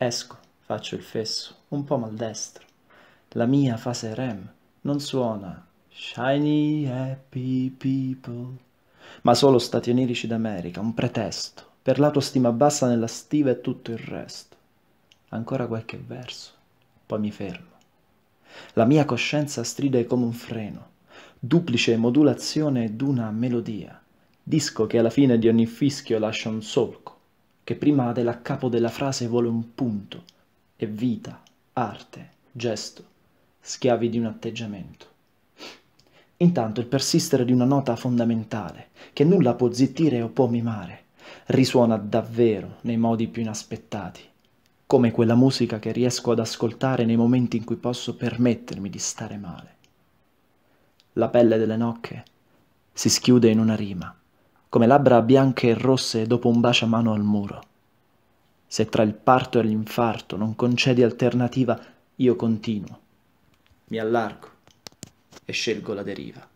Esco, faccio il fesso, un po' maldestro. La mia fase REM non suona Shiny Happy People, ma solo Stati Uniti d'America, un pretesto, per l'autostima bassa nella stiva e tutto il resto. Ancora qualche verso, poi mi fermo. La mia coscienza stride come un freno, duplice modulazione d'una melodia, disco che alla fine di ogni fischio lascia un solco che prima della capo della frase vuole un punto, e vita, arte, gesto, schiavi di un atteggiamento. Intanto il persistere di una nota fondamentale, che nulla può zittire o può mimare, risuona davvero nei modi più inaspettati, come quella musica che riesco ad ascoltare nei momenti in cui posso permettermi di stare male. La pelle delle nocche si schiude in una rima, come labbra bianche e rosse dopo un bacio a mano al muro. Se tra il parto e l'infarto non concedi alternativa, io continuo, mi allargo e scelgo la deriva.